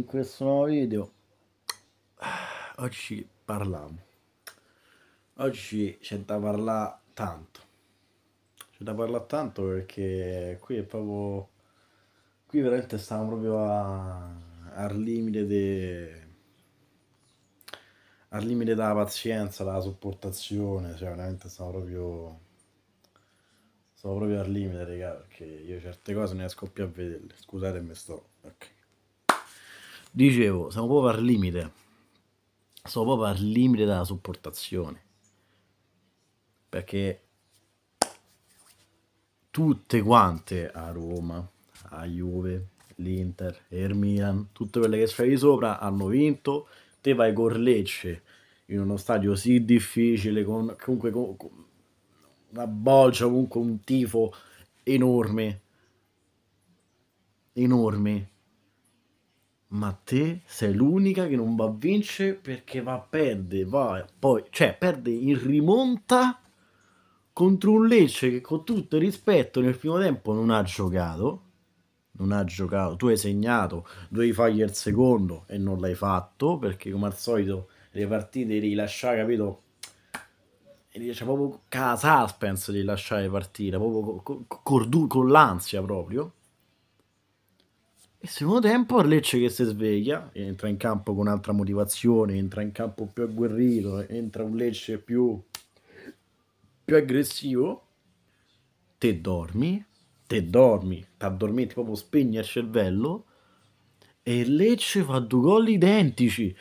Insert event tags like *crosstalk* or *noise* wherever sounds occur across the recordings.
in questo nuovo video oggi parliamo oggi c'è da parlare tanto c'è da parlare tanto perché qui è proprio qui veramente stiamo proprio a, al limite de, al limite della pazienza della sopportazione cioè veramente stiamo proprio sono proprio al limite, raga, perché io certe cose non riesco più a vederle. Scusate, me sto. Ok. Dicevo, siamo proprio al limite. Sono proprio al limite della sopportazione. Perché tutte quante a Roma, a Juve, l'Inter e il Milan, tutte quelle che stai sopra hanno vinto. Te vai con Lecce in uno stadio così difficile, con comunque con, con una bolgia, comunque un tifo enorme. Enorme ma te sei l'unica che non va a vincere perché va a perdere, va poi, cioè perde in rimonta contro un Lecce che con tutto il rispetto nel primo tempo non ha giocato, non ha giocato, tu hai segnato, dovevi fargli il secondo e non l'hai fatto perché come al solito le partite li lasciare, capito? E C'è proprio casa suspense di lasciare partire, proprio con, con, con l'ansia proprio il secondo tempo Lecce che si sveglia, entra in campo con un'altra motivazione, entra in campo più agguerrito, entra un Lecce più, più aggressivo. Te dormi, te dormi, te dormiti proprio spegni il cervello. E Lecce fa due gol identici,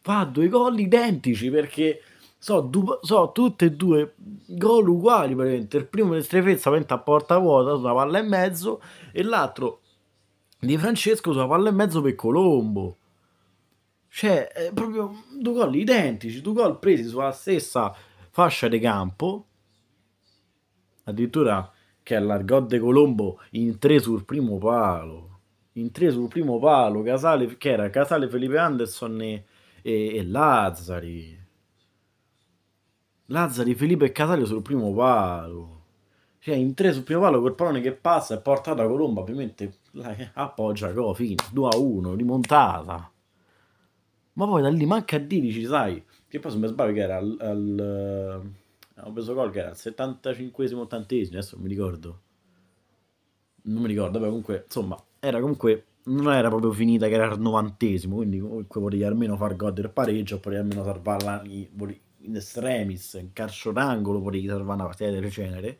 fa due gol identici perché so, du- so tutte e due gol uguali praticamente. Il primo di strefezza a porta vuota una palla e mezzo e l'altro di Francesco sulla palla e mezzo per Colombo. Cioè, è eh, proprio due gol identici, due gol presi sulla stessa fascia di campo. Addirittura che allargò De Colombo in tre sul primo palo. In tre sul primo palo, Casale, che era Casale, Felipe Anderson e, e, e Lazzari. Lazzari, Felipe e Casale sul primo palo. Cioè, in tre sul primo palo col pallone che passa e porta a Colombo, ovviamente appoggia go, fine, 2 a 1, rimontata. Ma poi da lì manca a 10, sai, che poi se mi sbaglio che era al... al eh, ho preso gol che era al 75esimo, 80 adesso non mi ricordo. Non mi ricordo, vabbè, comunque, insomma, era comunque non era proprio finita che era al 90esimo quindi comunque volevi almeno far godere il pareggio, oppure almeno salvarla in estremis, in calcio d'angolo, volevi salvare una partita del genere.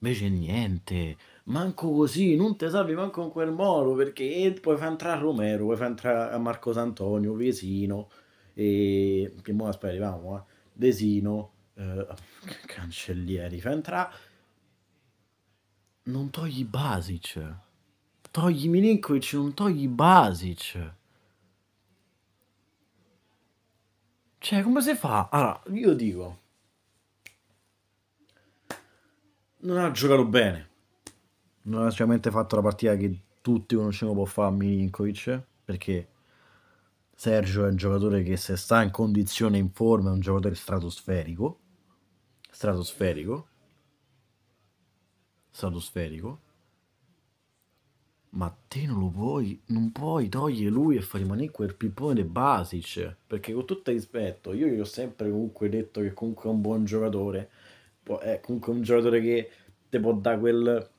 Invece niente, manco così, non ti salvi manco in quel modo, perché puoi far entrare Romero, puoi far entrare eh, Marcos Antonio, Vesino, e... che ora speriamo, eh? Vesino, eh, *laughs* Cancellieri, fa entrare... Non togli Basic, togli Milinkovic, non togli Basic. Cioè, come si fa? Allora, io dico... Non ha giocato bene non ha sicuramente fatto la partita che tutti conosciamo può fare a Milinkovic perché Sergio è un giocatore che se sta in condizione in forma è un giocatore stratosferico stratosferico stratosferico ma te non lo puoi non puoi togliere lui e far rimanere quel pippone di Basic perché con tutto rispetto io gli ho sempre comunque detto che comunque è un buon giocatore è comunque un giocatore che ti può dare quel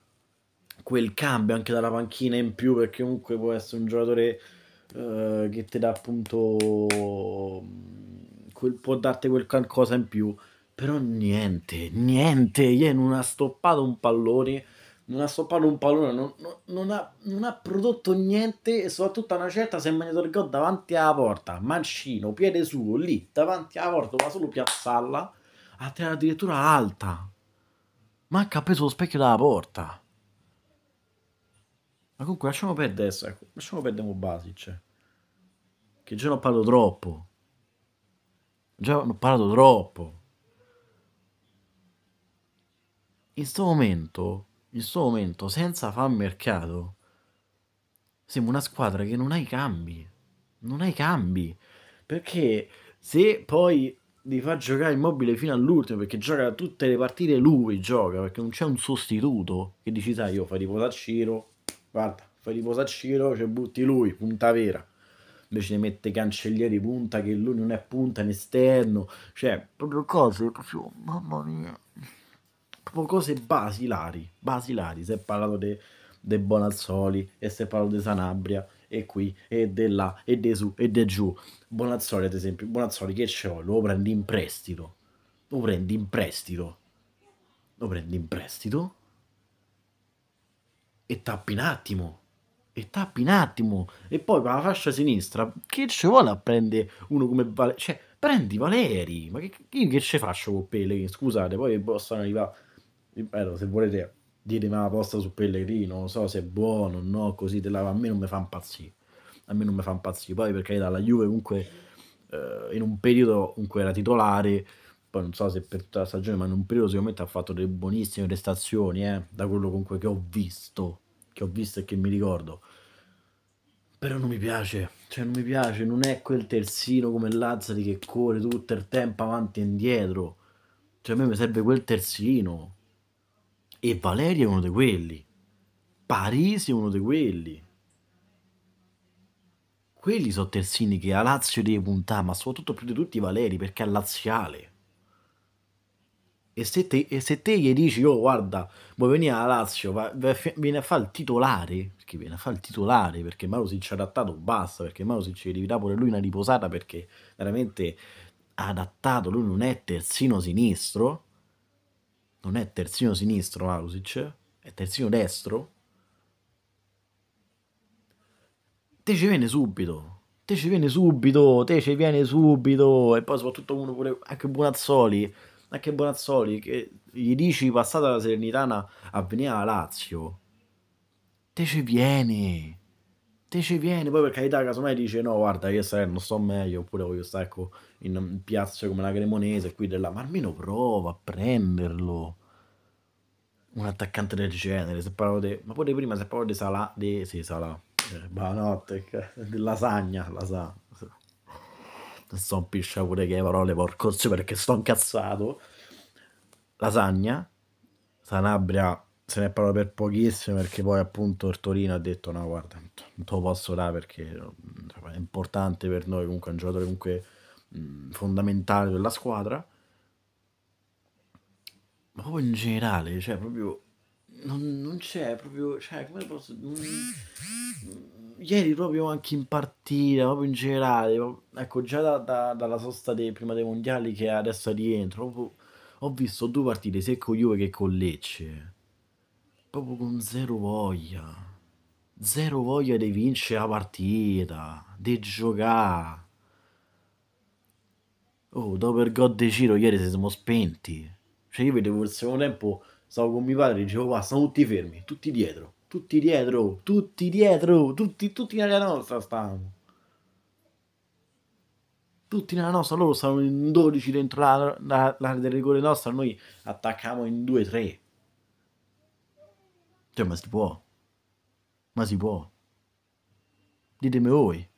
quel cambio anche dalla panchina in più, perché comunque può essere un giocatore eh, che ti dà appunto mm, quel, può darti quel qualcosa in più. Però niente, niente, ieri non ha stoppato un pallone, non ha stoppato un pallone, non, non, non, ha, non ha, prodotto niente e soprattutto a una certa si è mangiato il gol davanti alla porta, mancino, piede suo, lì, davanti alla porta, ma solo piazzalla, a terra addirittura alta, manca ha preso lo specchio dalla porta. Ma comunque lasciamo perdere, ecco, lasciamo perdere Mubasic. Eh. Che già ne ho parlato troppo. Già ne ho parlato troppo. In sto momento, in sto momento, senza far mercato, siamo una squadra che non ha i cambi. Non ha i cambi. Perché se poi di far giocare Immobile fino all'ultimo perché gioca tutte le partite lui gioca perché non c'è un sostituto che dici sai io fai riposare Ciro guarda, fai Filippo Sacciro ci butti lui, punta vera. Invece ne mette cancellieri punta che lui non è punta in esterno. Cioè, proprio cose, proprio, mamma mia. Proprio cose basilari, basilari. Si è parlato di de Bonazzoli e si è parlato di Sanabria e qui e de là e de su e de giù. Bonazzoli ad esempio, Bonazzoli che ce lo prendi in prestito. Lo prendi in prestito. Lo prendi in prestito e tappi un attimo e tappi un attimo e poi con la fascia sinistra che ci vuole a prendere uno come Valeri cioè prendi Valeri ma che, che, che ci faccio con Pellegrini scusate poi possono arrivare ripeto eh, se volete dire ma la posta su Pellegrino non so se è buono o no così te a me non mi fa impazzire a me non mi fa impazzire poi perché dalla Juve comunque eh, in un periodo comunque era titolare poi non so se per tutta la stagione, ma in un periodo sicuramente ha fatto delle buonissime prestazioni, eh, da quello comunque che ho visto, che ho visto e che mi ricordo. Però non mi piace, cioè non mi piace, non è quel terzino come Lazzari che corre tutto il tempo avanti e indietro. Cioè a me mi serve quel terzino. E Valeria è uno di quelli. Parisi è uno di quelli. Quelli sono terzini che a Lazio deve puntare, ma soprattutto più di tutti Valeri perché è laziale. E se, te, e se te gli dici, oh guarda, vuoi venire alla Lazio, va, va, vieni a fare il titolare, perché viene a fare il titolare, perché Marusic ci ha adattato, basta, perché Marusic ci devi dare pure lui una riposata, perché veramente ha adattato, lui non è terzino sinistro, non è terzino sinistro Marusic, è terzino destro, te ci viene subito, te ci viene subito, te ci viene subito, e poi soprattutto uno pure, anche Bunazzoli, anche Bonazzoli, che gli dici passata la Serenitana a venire a Lazio, te ci viene te ci viene poi per carità casomai dice no guarda io sarei, non sto meglio, oppure voglio stare ecco, in piazza come la Cremonese, qui della, ma almeno prova a prenderlo un attaccante del genere, se parlo di, ma pure prima se parlo di Salà, di, sì Salà, eh, buonanotte, di lasagna, lasagna sto stompiscia pure che parole, porco zio, cioè, perché sto incazzato. Lasagna, Sanabria se ne parla per pochissimo perché poi appunto il Torino ha detto no guarda, non te lo posso dare perché è importante per noi, comunque è un giocatore comunque fondamentale per la squadra. Ma proprio in generale, cioè proprio... Non, non c'è proprio... Cioè, come posso... Non ieri proprio anche in partita, proprio in generale, ecco già da, da, dalla sosta dei, prima dei mondiali che adesso rientro, proprio, ho visto due partite sia con Juve che con Lecce, proprio con zero voglia, zero voglia di vincere la partita, di giocare. Oh, dopo il God di Ciro ieri si siamo spenti. Cioè io vedevo il secondo tempo, stavo con mio padre e dicevo qua, stanno tutti fermi, tutti dietro tutti dietro, tutti dietro, tutti, tutti nella nostra stanno. Tutti nella nostra, loro stanno in 12 dentro l'area la, la, del rigore nostra, noi attacchiamo in 2-3. Cioè, ma si può. Ma si può. Ditemi voi.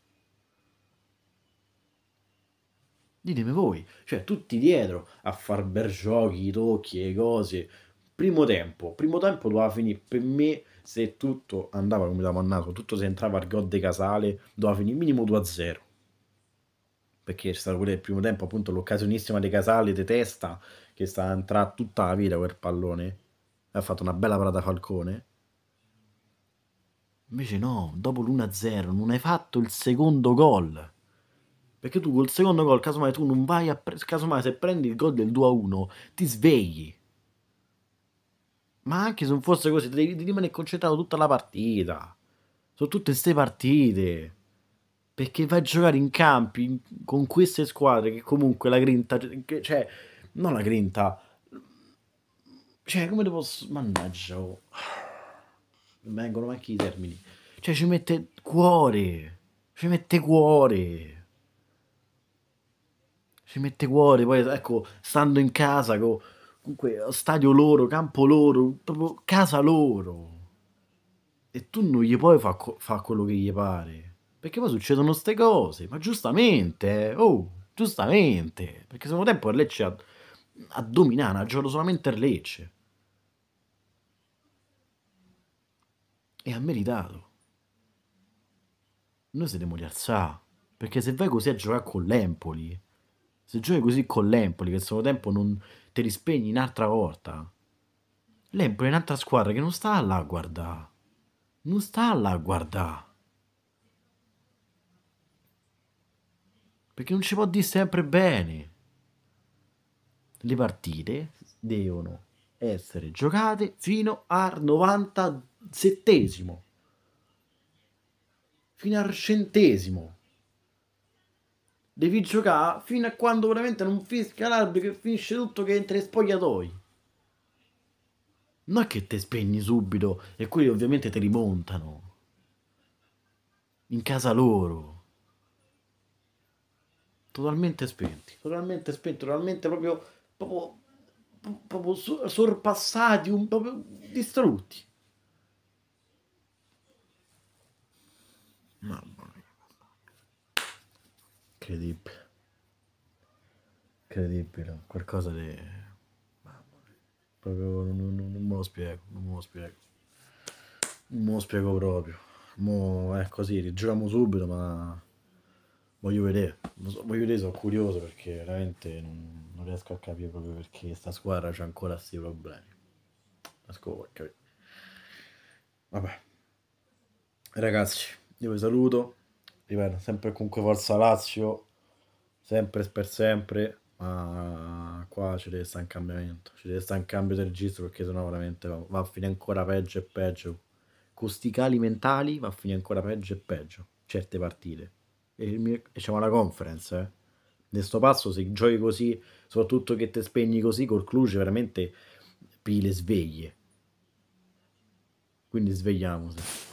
Ditemi voi. Cioè, tutti dietro a far bergioghi, i tocchi, le cose. Primo tempo, primo tempo doveva finire per me se tutto andava come da mannato, tutto se entrava al god de Casale, doveva finire minimo 2-0. Perché è stato quello del primo tempo, appunto, l'occasionissima di Casale de testa che sta a entrare tutta la vita quel pallone. E Ha fatto una bella parata Falcone. Invece no, dopo l'1-0 non hai fatto il secondo gol. Perché tu col secondo gol, casomai tu non vai a pre- casomai se prendi il gol del 2-1, ti svegli ma anche se non fosse così, devi, devi rimanere concentrato tutta la partita. Su tutte queste partite. Perché vai a giocare in campi con queste squadre che comunque la grinta... Che, cioè, non la grinta. Cioè, come devo... Mannaggia. Oh. Vengono manchi i termini. Cioè, ci mette cuore. Ci mette cuore ci mette cuore. Poi, ecco, stando in casa con comunque stadio loro, campo loro, proprio casa loro. E tu non gli puoi fare fa quello che gli pare. Perché poi succedono queste cose, ma giustamente, eh. oh, giustamente. Perché sono tempo a Lecce a, a dominare, ha giocato solamente a Lecce. E ha meritato. Noi se dobbiamo rialzare, perché se vai così a giocare con l'Empoli, se giochi così con l'Empoli, che a suo tempo non te li spegni un'altra volta. L'Empoli è un'altra squadra che non sta là a guardare. Non sta là a guardare. Perché non ci può dire sempre bene. Le partite devono essere giocate fino al 97 fino al centesimo devi giocare fino a quando veramente non fischia l'arbitro e finisce tutto che entra in spogliatoi. Non è che te spegni subito e quelli ovviamente te rimontano. In casa loro. Totalmente spenti, totalmente spenti, totalmente proprio, proprio, proprio sorpassati, un, proprio distrutti. No incredibile. Incredibile, qualcosa di... Proprio non, non, non me lo spiego, non me lo spiego. Non me lo spiego proprio. Mo è così, rigiriamo subito, ma voglio vedere. Voglio vedere, sono curioso perché veramente non, non riesco a capire proprio perché questa squadra c'ha ancora questi problemi. Ascolta, capire. Vabbè. Ragazzi, io vi saluto ripeto, sempre comunque Forza Lazio, sempre per sempre, ma qua ci deve stare un cambiamento, ci deve stare un cambio di registro perché sennò veramente va a finire ancora peggio e peggio. Con cali mentali va a finire ancora peggio e peggio certe partite. E, mio, diciamo la conference, eh. Nel sto passo se giochi così, soprattutto che te spegni così col Cluj veramente pile sveglie. Quindi svegliamoci.